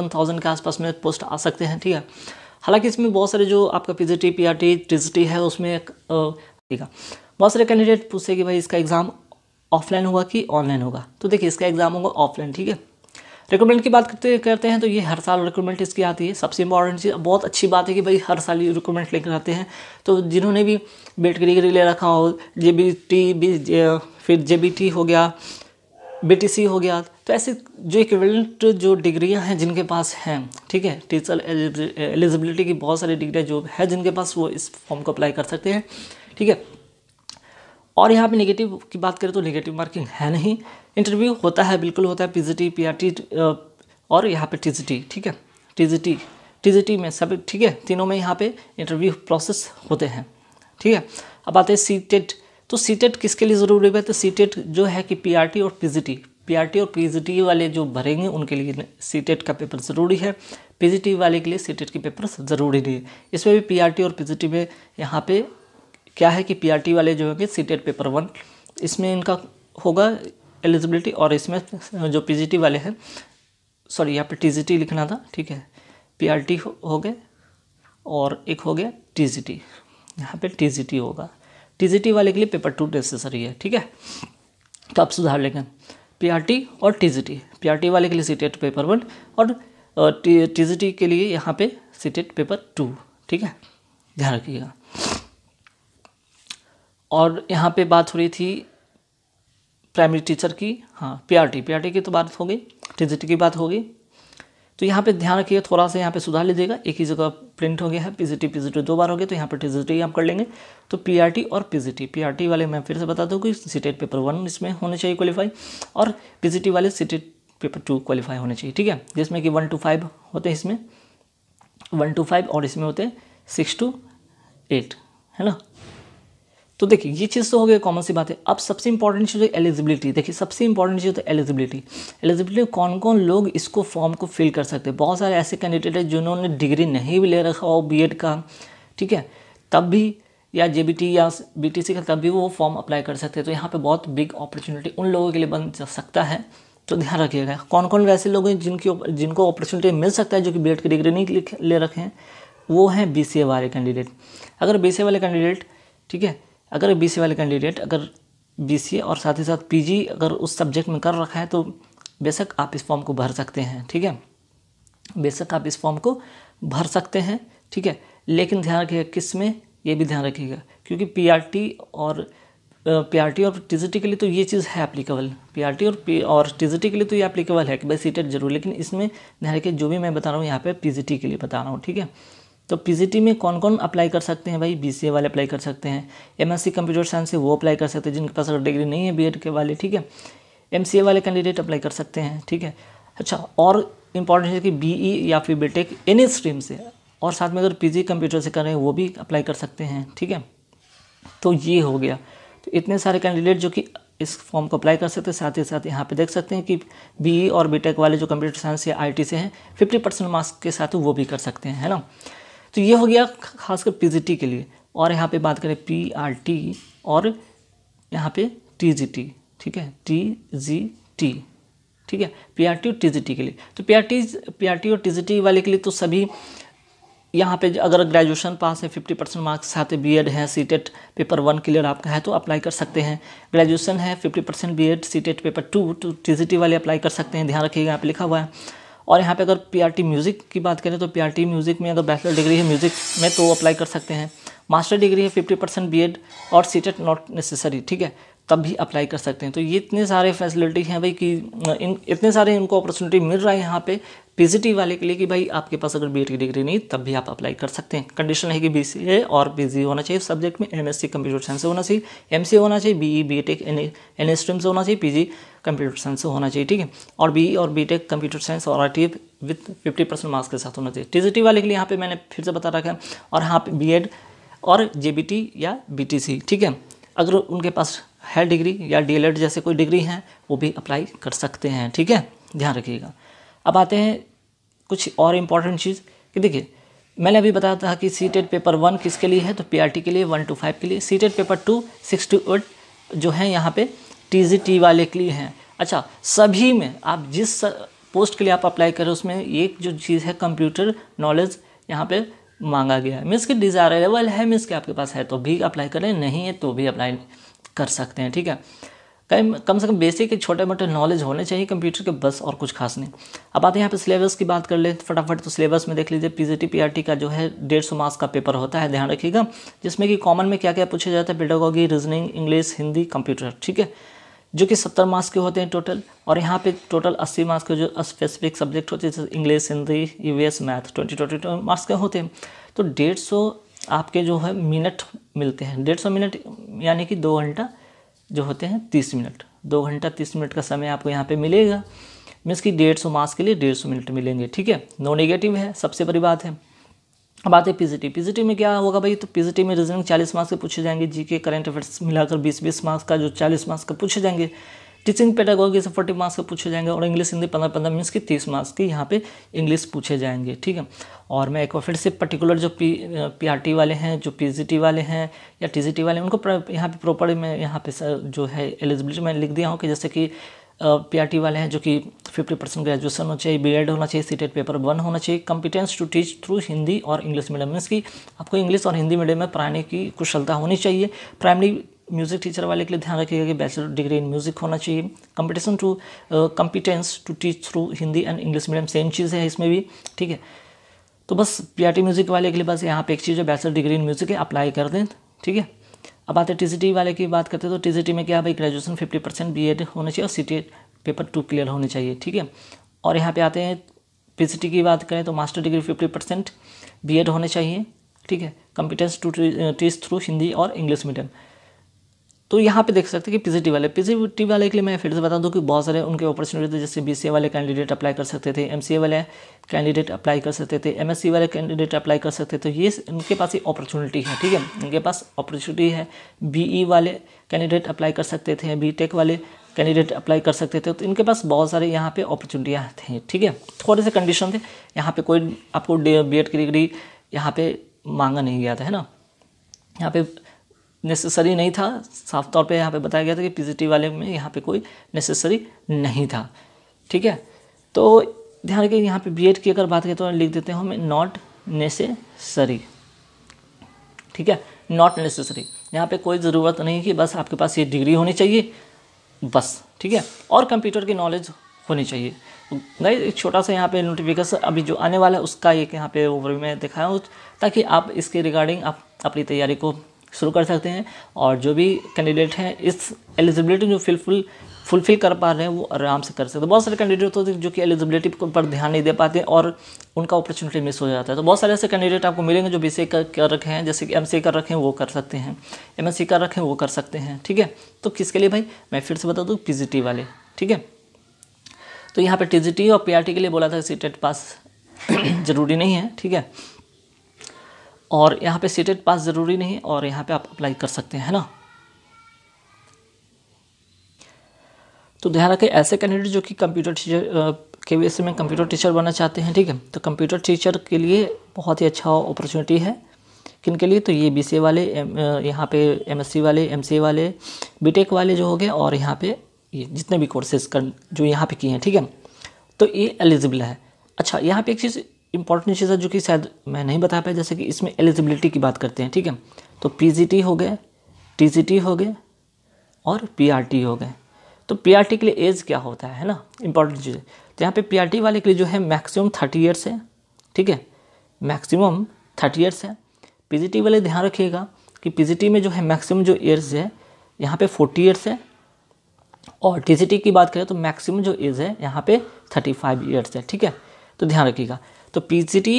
one thousand के आसपास में पोस्ट आ सकते हैं ठीक है हालांकि इसमें बहुत सारे जो आपका P G T P R T T G T है उसमें ठीक है बहुत सारे कैंडिडेट पूछते कि भाई इसका एग्ज़ाम ऑफलाइन होगा कि ऑनलाइन होगा तो देखिए इसका एग्ज़ाम होगा ऑफलाइन ठीक है रिक्रूटमेंट की बात करते करते हैं तो ये हर साल रिक्रूटमेंट इसकी आती है सबसे इंपॉर्टेंट चीज़ बहुत अच्छी बात है कि भाई हर साल ये रिक्रूटमेंट लेकर आते हैं तो जिन्होंने भी बेट डिग्री ले रखा हो जे बी टी बी फिर जे बी टी हो गया बी टी सी हो गया तो ऐसे जो इक्विवेलेंट जो डिग्रियां हैं जिनके पास हैं ठीक है टीचर एलिजिबिलिटी की बहुत सारी डिग्रियां जो है जिनके पास वो इस फॉर्म को अप्लाई कर सकते हैं ठीक है और यहाँ पे नेगेटिव की बात करें तो नेगेटिव मार्किंग है नहीं इंटरव्यू होता है बिल्कुल होता है आर टी और यहाँ पे टी ठीक है जी टी में सब ठीक है तीनों में यहाँ पे इंटरव्यू प्रोसेस होते हैं ठीक है अब आते हैं सी टेट e तो सी टेट e किसके लिए ज़रूरी है तो सी टेट e जो है कि पीआरटी और पीजीटी पीआरटी और पीजीटी वाले जो भरेंगे उनके लिए सीटेट का पेपर ज़रूरी है पीजीटी वाले के लिए सीटेट के पेपर ज़रूरी नहीं है इसमें भी पीआरटी और पीजीटी में यहाँ पे क्या है कि पीआरटी वाले जो होंगे सीटेट पेपर वन इसमें इनका होगा एलिजिबिलिटी और इसमें जो पीजीटी वाले हैं सॉरी यहाँ पे टीजीटी लिखना था ठीक है पीआरटी हो गए और एक हो गया टीजीटी यहाँ पे टीजीटी होगा टीजीटी वाले के लिए पेपर टू नेसेसरी है ठीक है तो आप सुधार लेंगे पीआरटी और टीजीटी पीआरटी वाले के लिए सीटेट पेपर वन और टीजीटी के लिए यहाँ पे सीटेट पेपर टू ठीक है ध्यान रखिएगा और यहाँ पे बात हो रही थी प्राइमरी टीचर की हाँ पीआरटी पीआरटी की तो बात हो गई टीजीटी की बात हो गई तो यहाँ पे ध्यान रखिए थोड़ा सा यहाँ पे सुधार लीजिएगा एक ही जगह प्रिंट हो गया है पीजीटी पीजीटी दो बार हो गया तो यहाँ पे टीजीटी आप कर लेंगे तो पीआरटी और पीजीटी पीआरटी वाले मैं फिर से बता दूँ कि सीटेट पेपर वन इसमें होने चाहिए क्वालिफाई और पीजीटी वाले सीटेट पेपर टू क्वालिफाई होने चाहिए ठीक है जिसमें कि वन टू फाइव होते हैं इसमें वन टू फाइव और इसमें होते हैं सिक्स टू एट है ना तो देखिए ये चीज़ तो हो गई कॉमन सी बात है अब सबसे इंपॉर्टेंट चीज़ है एलिजिबिलिटी देखिए सबसे इंपॉर्टेंट चीज़ तो एलिजिबिलिटी एलिजिबिलिटी कौन कौन लोग इसको फॉर्म को फिल कर सकते हैं बहुत सारे ऐसे कैंडिडेट हैं जिन्होंने डिग्री नहीं भी ले रखा हो बी का ठीक है तब भी या जे या बी का तब भी वो फॉर्म अप्लाई कर सकते हैं तो यहाँ पर बहुत बिग अपॉर्चुनिटी उन लोगों के लिए बन सकता है तो ध्यान रखिएगा कौन कौन वैसे लोग हैं जिनकी जिनको अपॉर्चुनिटी मिल सकता है जो कि बी की डिग्री नहीं ले रखे हैं वो हैं बी वाले कैंडिडेट अगर बी वाले कैंडिडेट ठीक है अगर बी वाले कैंडिडेट अगर बी और साथ ही साथ पी अगर उस सब्जेक्ट में कर रखा है तो बेशक आप इस फॉर्म को भर सकते हैं ठीक है बेशक आप इस फॉर्म को भर सकते हैं ठीक है लेकिन ध्यान रखिएगा किस में ये भी ध्यान रखिएगा क्योंकि पीआरटी और पीआरटी और टीजीटी के लिए तो ये चीज़ है एप्लीकेबल पीआरटी और पी और टीजीटी के लिए तो ये एप्लीकेबल है कि भाई सीटेट जरूर लेकिन इसमें ध्यान रखिए जो भी मैं बता रहा हूँ यहाँ पे पीजीटी के लिए बता रहा हूँ ठीक है तो पीजीटी में कौन कौन अप्लाई कर सकते हैं भाई बीसीए वाले अप्लाई कर सकते हैं एमएससी कंप्यूटर साइंस से वो अप्लाई कर सकते हैं जिनके पास अगर डिग्री नहीं है बी के वाले ठीक है एम वाले कैंडिडेट अप्लाई कर सकते हैं ठीक है अच्छा और इंपॉर्टेंट है कि बी e या फिर बी एनी स्ट्रीम से और साथ में अगर पी कंप्यूटर से कर रहे हैं वो भी अप्लाई कर सकते हैं ठीक है तो ये हो गया तो इतने सारे कैंडिडेट जो कि इस फॉर्म को अप्लाई कर सकते हैं साथ ही साथ यहाँ पे देख सकते हैं कि बी e और बीटेक वाले जो कंप्यूटर साइंस या आईटी से हैं 50 परसेंट मार्क्स के साथ वो भी कर सकते हैं है ना तो ये हो गया खासकर पी के लिए और यहाँ पे बात करें पी आर टी और यहाँ पे टी जी टी ठीक है टी जी टी ठीक है पी आर टी और टी जी टी के लिए तो P R T P R T और टी जी टी वाले के लिए तो सभी यहाँ पे अगर ग्रेजुएशन पास है फिफ्टी परसेंट मार्क्स साथ बी एड है C TET paper one clear आपका है तो अप्लाई कर सकते हैं ग्रेजुएशन है fifty percent B Ed C TET paper two तो टी जी टी वाले अप्लाई कर सकते हैं ध्यान रखिएगा यहाँ पे लिखा हुआ है और यहाँ पे अगर पीआरटी म्यूज़िक की बात करें तो पीआरटी म्यूज़िक में अगर बैचलर डिग्री है म्यूज़िक में तो अप्लाई कर सकते हैं मास्टर डिग्री है फिफ्टी परसेंट बी और सीटेट नॉट नेसेसरी ठीक है तब भी अप्लाई कर सकते हैं तो ये इतने सारे फैसिलिटी हैं भाई कि इन इतने सारे इनको अपॉर्चुनिटी मिल रहा है यहाँ पे पी वाले के लिए कि भाई आपके पास अगर बी की डिग्री नहीं तब भी आप अप्लाई कर सकते हैं कंडीशन है कि बी सी और पी होना चाहिए सब्जेक्ट में एम कंप्यूटर साइंस से होना चाहिए एम होना चाहिए B E B Tech any stream से होना चाहिए पी कंप्यूटर साइंस से होना चाहिए ठीक है और बी e और बी टेक कंप्यूटर साइंस और I with fifty percent marks के साथ होना चाहिए टी वाले के लिए यहाँ पे मैंने फिर से बता रखा है और यहाँ पे बी और जे या बी ठीक है अगर उनके पास है डिग्री या डी जैसे कोई डिग्री हैं वो भी अप्लाई कर सकते हैं ठीक है ध्यान रखिएगा अब आते हैं कुछ और इम्पॉर्टेंट चीज़ कि देखिए मैंने अभी बताया था कि सी पेपर वन किसके लिए है तो पी के लिए वन टू फाइव के लिए C paper two six two eight जो है यहाँ पे टी वाले के लिए हैं अच्छा सभी में आप जिस पोस्ट के लिए आप अप्लाई करें उसमें एक जो चीज़ है कंप्यूटर नॉलेज यहाँ पे मांगा गया है मीन्स कि डिज़ायरेबल है मीन्स कि आपके पास है तो भी अप्लाई करें नहीं है तो भी अप्लाई कर सकते हैं ठीक है कम कम से कम बेसिक एक छोटे मोटे नॉलेज होने चाहिए कंप्यूटर के बस और कुछ खास नहीं अब आते हैं यहाँ पे सिलेबस की बात कर ले तो फटाफट तो सिलेबस में देख लीजिए पी जी का जो है डेढ़ सौ मार्क्स का पेपर होता है ध्यान रखिएगा जिसमें कि कॉमन में क्या क्या पूछा जाता है pedagogy reasoning English Hindi computer ठीक है जो कि सत्तर मार्क्स के होते हैं टोटल और यहाँ पे टोटल अस्सी मार्क्स के जो स्पेसिफिक सब्जेक्ट होते हैं जैसे English Hindi US math twenty twenty marks के होते हैं तो डेढ़ सौ आपके जो है मिनट मिलते हैं डेढ़ सौ मिनट यानी कि दो घंटा जो होते हैं तीस मिनट दो घंटा तीस मिनट का समय आपको यहाँ पे मिलेगा मीन्स कि डेढ़ सौ मार्क्स के लिए डेढ़ सौ मिनट मिलेंगे ठीक है नो नेगेटिव है सबसे बड़ी बात है अब आते हैं पीजीटी पीजीटी में क्या होगा भाई तो पीजीटी में रीजनिंग चालीस मार्क्स के पूछे जाएंगे जीके करंट अफेयर्स मिलाकर बीस बीस मार्क्स का जो चालीस मार्क्स का पूछे जाएंगे टीचिंग पेडागॉजी से फोर्टी मार्क्स का पूछे जाएंगे और इंग्लिश हिंदी पंद्रह पंद्रह मीन्स के तीस मार्क्स के यहाँ पे इंग्लिश पूछे जाएंगे ठीक है और मैं एक बार फिर से पर्टिकुलर जो पी पी आर टी वाले हैं जो पी जी टी वाले हैं या टी जी टी वाले हैं उनको यहाँ पे प्रॉपर मैं यहाँ पे जो है एलिजिबिलिटी मैं लिख दिया हूँ कि जैसे कि टी वाले हैं जो कि फिफ्टी परसेंट ग्रेजुएशन होना चाहिए एड होना चाहिए सीटेट पेपर वन होना चाहिए competence to teach through Hindi और इंग्लिश मीडियम मीन्स की आपको इंग्लिश और हिंदी मीडियम में पढ़ाने की कुशलता होनी चाहिए प्राइमरी म्यूज़िक टीचर वाले के लिए ध्यान रखिएगा कि बैचलर डिग्री इन म्यूज़िक होना चाहिए competition to competence to teach through Hindi and English medium same चीज़ है इसमें भी ठीक है तो बस पी म्यूज़िक वाले के लिए बस यहाँ पे एक चीज़ है बैचलर डिग्री इन म्यूज़िक है अप्लाई कर दें ठीक है अब आते हैं टी वाले की बात करते हैं तो टी टी में क्या भाई graduation fifty percent B Ed होना चाहिए और C T paper two clear होने चाहिए ठीक है और यहाँ पे आते हैं टी की बात करें तो master degree fifty percent B होने चाहिए ठीक है competence to teach through Hindi और इंग्लिश मीडियम तो यहाँ पे देख सकते हैं कि पीजीटी वाले पीजीटी वाले के लिए मैं फिर से बता दूँ तो कि बहुत सारे उनके अपॉर्चुनिटी थे जैसे बी वाले कैंडिडेट अप्लाई कर सकते थे एम वाले कैंडिडेट अप्लाई कर सकते थे एम वाले कैंडिडेट अप्लाई कर सकते थे ये इनके पास ये अपॉर्चुनिटी है ठीक है इनके पास अपॉर्चुनिटी है बी e वाले कैंडिडेट अप्लाई कर सकते थे बी वाले कैंडिडेट अप्लाई कर सकते थे तो इनके पास बहुत सारे यहाँ पे अपॉर्चुनिटियाँ थी ठीक है थोड़े से कंडीशन थे यहाँ पे कोई आपको बी एड e e की डिग्री यहाँ पे मांगा नहीं गया था है ना यहाँ पे नेसेसरी नहीं था साफ तौर पे यहाँ पे बताया गया था कि पीजीटी वाले में यहाँ पे कोई नेसेसरी नहीं था ठीक है तो ध्यान रखिए यहाँ पे बीएड की अगर बात करें तो लिख देते हैं हम नॉट नेसेसरी ठीक है नॉट नेसेसरी यहाँ पे कोई ज़रूरत नहीं कि बस आपके पास ये डिग्री होनी चाहिए बस ठीक है और कंप्यूटर की नॉलेज होनी चाहिए नहीं एक छोटा सा यहाँ पे नोटिफिकेशन अभी जो आने वाला है उसका एक यहाँ पे ओवरव्यू में दिखाया हूँ ताकि आप इसके रिगार्डिंग आप अपनी तैयारी को शुरू कर सकते हैं और जो भी कैंडिडेट हैं इस एलिजिबिलिटी जो फिलफुल फुलफिल कर पा रहे हैं वो आराम से कर सकते हैं बहुत सारे कैंडिडेट होते हैं जो कि एलिजिबिलिटी पर ध्यान नहीं दे पाते और उनका अपॉर्चुनिटी मिस हो जाता है तो बहुत सारे ऐसे कैंडिडेट आपको मिलेंगे जो बी कर, कर रखे हैं जैसे कि एम कर रखे हैं वो कर सकते हैं एम कर रखे हैं वो कर सकते हैं ठीक है तो किसके लिए भाई मैं फिर से बता दूँ पी वाले ठीक है तो यहाँ पर टी और पी के लिए बोला था सी पास ज़रूरी नहीं है ठीक है और यहाँ पे सीटेड पास ज़रूरी नहीं और यहाँ पे आप अप्लाई कर सकते हैं ना तो ध्यान रखें ऐसे कैंडिडेट जो कि कंप्यूटर टीचर के वी में कंप्यूटर टीचर बनना चाहते हैं ठीक है तो कंप्यूटर टीचर के लिए बहुत ही अच्छा अपॉर्चुनिटी है किन के लिए तो ये बी वाले यहाँ पे एम वाले एम वाले बी वाले जो हो गए और यहाँ पे ये जितने भी कोर्सेज कर जो यहाँ पे किए हैं ठीक है तो ये एलिजिबल है अच्छा यहाँ पे एक चीज़ इंपॉर्टेंट चीज़ है जो कि शायद मैं नहीं बता पाया जैसे कि इसमें एलिजिबिलिटी की बात करते हैं ठीक है तो पी हो गए टी हो गए और पी हो गए तो पी के लिए एज क्या होता है ना इंपॉर्टेंट चीज़ है तो यहाँ पे पी वाले के लिए जो है मैक्सिमम थर्टी ईयर्स है ठीक है मैक्सिमम थर्टी ईयर्स है पी वाले ध्यान रखिएगा कि पी में जो है मैक्सिमम जो ईयर्स है यहाँ पे फोर्टी ईयर्स है और टी की बात करें तो मैक्सिमम जो एज है यहाँ पे थर्टी फाइव ईयर्स है ठीक है तो ध्यान रखिएगा तो PGT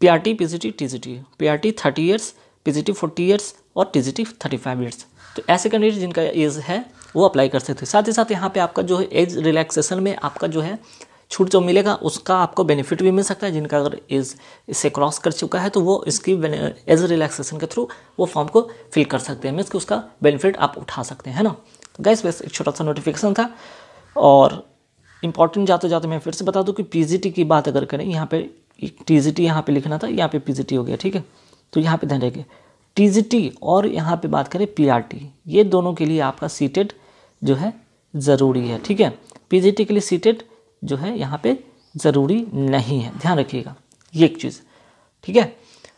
PRT PGT TGT PRT thirty years PGT forty years और टीजीटी थर्टी फाइव ईयर्स तो ऐसे कैंडिडेट जिनका एज है वो अप्लाई कर सकते हैं साथ ही साथ यहाँ पे आपका जो है एज रिलैक्सेशन में आपका जो है छूट जो मिलेगा उसका आपको बेनिफिट भी मिल सकता है जिनका अगर एज इससे क्रॉस कर चुका है तो वो इसकी एज रिलैक्सेशन के थ्रू वो फॉर्म को फिल कर सकते हैं मीन्स कि उसका बेनिफिट आप उठा सकते हैं है ना तो गैस बस एक छोटा सा नोटिफिकेशन था और इम्पॉर्टेंट जाते जाते मैं फिर से बता दूँ कि पीजीटी की बात अगर करें यहाँ पे टी जी टी यहाँ पर लिखना था यहाँ पे पी जी टी हो गया ठीक है तो यहाँ पे ध्यान रखिए टी जी टी और यहाँ पे बात करें पी आर टी ये दोनों के लिए आपका सीटेड जो है ज़रूरी है ठीक है पी जी टी के लिए सीटेड जो है यहाँ पे ज़रूरी नहीं है ध्यान रखिएगा ये एक चीज़ ठीक है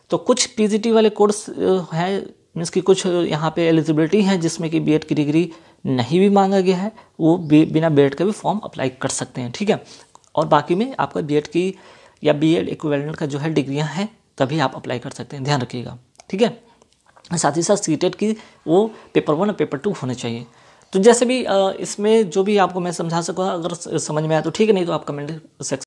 तो कुछ पी जी टी वाले कोर्स है मीन्स की कुछ यहाँ पे एलिजिबिलिटी है जिसमें कि बी एड की डिग्री नहीं भी मांगा गया है वो बिना बी एड का भी फॉर्म अप्लाई कर सकते हैं ठीक है और बाकी में आपका बी एड की या बी एड इक्विवेलेंट का जो है डिग्रियाँ हैं तभी आप अप्लाई कर सकते हैं ध्यान रखिएगा ठीक है साथ ही साथ सी e की वो पेपर वन और पेपर टू होने चाहिए तो जैसे भी इसमें जो भी आपको मैं समझा सकूँ अगर समझ में आया तो ठीक है नहीं तो आप कमेंट सेक्शन